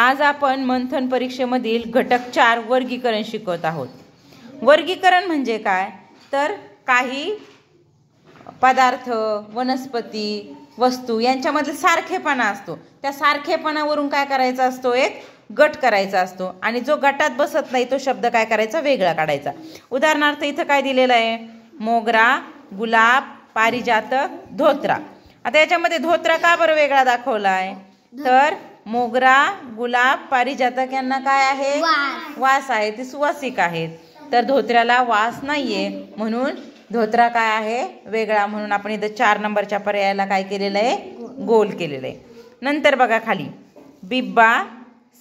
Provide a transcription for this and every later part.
आज आपण मंथन परीक्षेमधील घटक चार वर्गीकरण शिकवत आहोत वर्गीकरण म्हणजे काय तर काही पदार्थ वनस्पती वस्तू यांच्यामध्ये सारखेपणा असतो त्या सारखेपणावरून काय करायचा असतो एक गट करायचा असतो आणि जो गटात बसत नाही तो शब्द काय करायचा वेगळा काढायचा उदाहरणार्थ इथं काय दिलेलं आहे मोगरा गुलाब पारिजातक धोत्रा आता याच्यामध्ये धोत्रा का बरं वेगळा दाखवला आहे तर मोगरा गुलाब पारिजातक यांना काय आहे वास आहे ते सुवासिक आहेत तर धोत्र्याला वास नाहीये म्हणून धोत्रा काय आहे वेगळा म्हणून आपण इथं चार नंबरच्या पर्यायाला काय केलेलं आहे गोल केलेलं आहे नंतर बघा खाली बिब्बा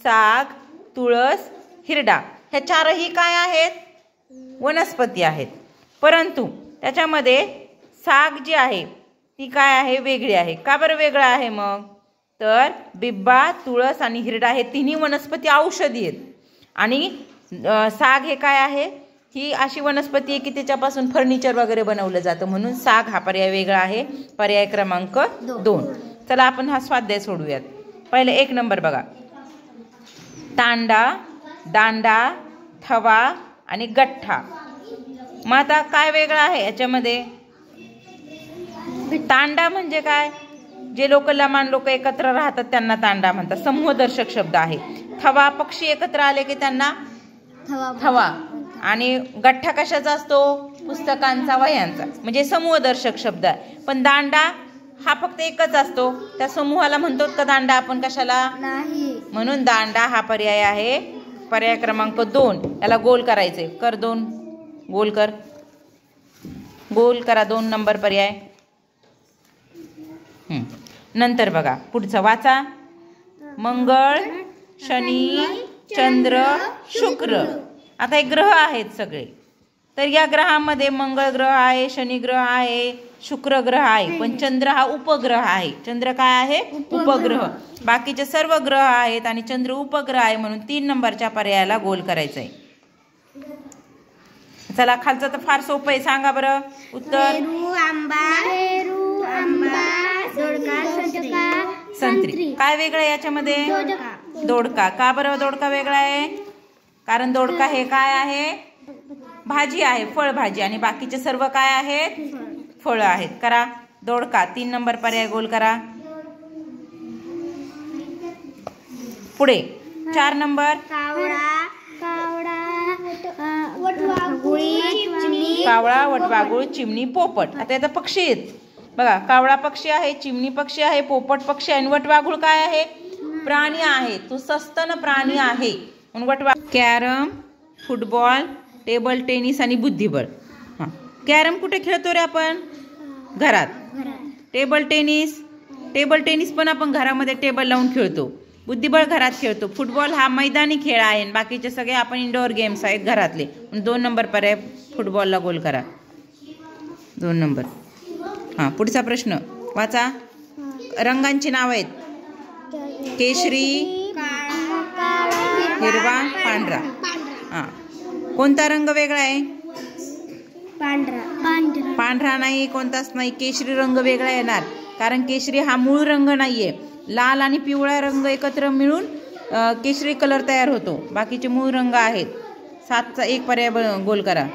साग तुळस हिरडा ह्या चारही काय आहेत वनस्पती आहेत परंतु त्याच्यामध्ये साग जी आहे ती काय आहे वेगळी आहे का बरं वेगळं आहे मग तर बिब्बा तुळस आणि हिरडा हे तिन्ही वनस्पती औषधी आहेत आणि साग हे काय आहे ही अशी वनस्पती आहे की त्याच्यापासून फर्निचर वगैरे बनवलं जातं म्हणून साग हा पर्याय वेगळा आहे पर्याय क्रमांक दोन चला आपण हा स्वाध्याय सोडूयात पहिले एक नंबर बघा तांडा दांडा थवा आणि गठ्ठा मग आता काय वेगळा आहे याच्यामध्ये तांडा म्हणजे काय जे लोक लमान लोक एकत्र राहतात त्यांना तांडा म्हणतात समूहदर्शक शब्द आहे थवा पक्षी एकत्र आले की त्यांना थवा आणि गठ्ठा कशाचा असतो पुस्तकांचा वयांचा म्हणजे समूहदर्शक शब्द आहे पण दांडा हा फक्त एकच असतो त्या समूहाला म्हणतो का दांडा आपण कशाला म्हणून दांडा हा पर्याय आहे पर्याय क्रमांक दोन याला गोल करायचे कर दोन गोल कर गोल करा दोन नंबर पर्याय नंतर बघा पुढचं वाचा मंगळ शनी चंद्र शुक्र आता हे ग्रह आहेत सगळे तर या ग्रहामध्ये मंगळ ग्रह आहे शनी ग्रह आहे शुक्र ग्रह आहे पण चंद्र हा उपग्रह आहे चंद्र काय आहे उपग्रह बाकीचे सर्व ग्रह आहेत आणि चंद्र उपग्रह आहे म्हणून तीन नंबरच्या पर्यायाला गोल करायचं आहे चला खालचं तर फार सोपं आहे सांगा बरं उत्तर आंबा संत्री काय वेगळं याच्यामध्ये दोडका का बरं दोडका वेगळा आहे कारण दोडका हे काय आहे भाजी आहे फळ भाजी आणि बाकीचे सर्व काय आहेत फळ आहेत करा दोडका तीन नंबर पर्याय गोल करा पुढे चार नंबर कावळा कावळा वटवागुळ चिमणी पोपट आता पक्षी बघा कावळा पक्षी आहे चिमणी पक्षी आहे पोपट पक्षी आहे वटवाघूळ काय आहे प्राणी आहे तो सस्तन प्राणी आहे वटवा कॅरम फुटबॉल टेबल टेनिस आणि बुद्धिबळ कॅरम कुठे खेळतो रे आपण घरात टेबल टेनिस टेबल टेनिस पण आपण घरामध्ये टेबल लावून खेळतो बुद्धिबळ घरात खेळतो फुटबॉल हा मैदानी खेळ आहे बाकीचे सगळे आपण इंडोअर गेम्स आहेत घरातले दोन नंबर पर्याय फुटबॉलला गोल करा दोन नंबर हां पुढचा प्रश्न वाचा रंगांची नाव आहेत केशरी हिरवा पांढरा हां कोणता रंग वेगळा आहे पांढरा पांढरा नाही कोणताच नाही केशरी रंग वेगळा येणार कारण केशरी हा मूळ रंग नाही आहे लाल आणि पिवळा रंग एकत्र मिळून केशरी कलर तयार होतो बाकीचे मूळ रंग आहेत सातचा एक पर्याय गोल करा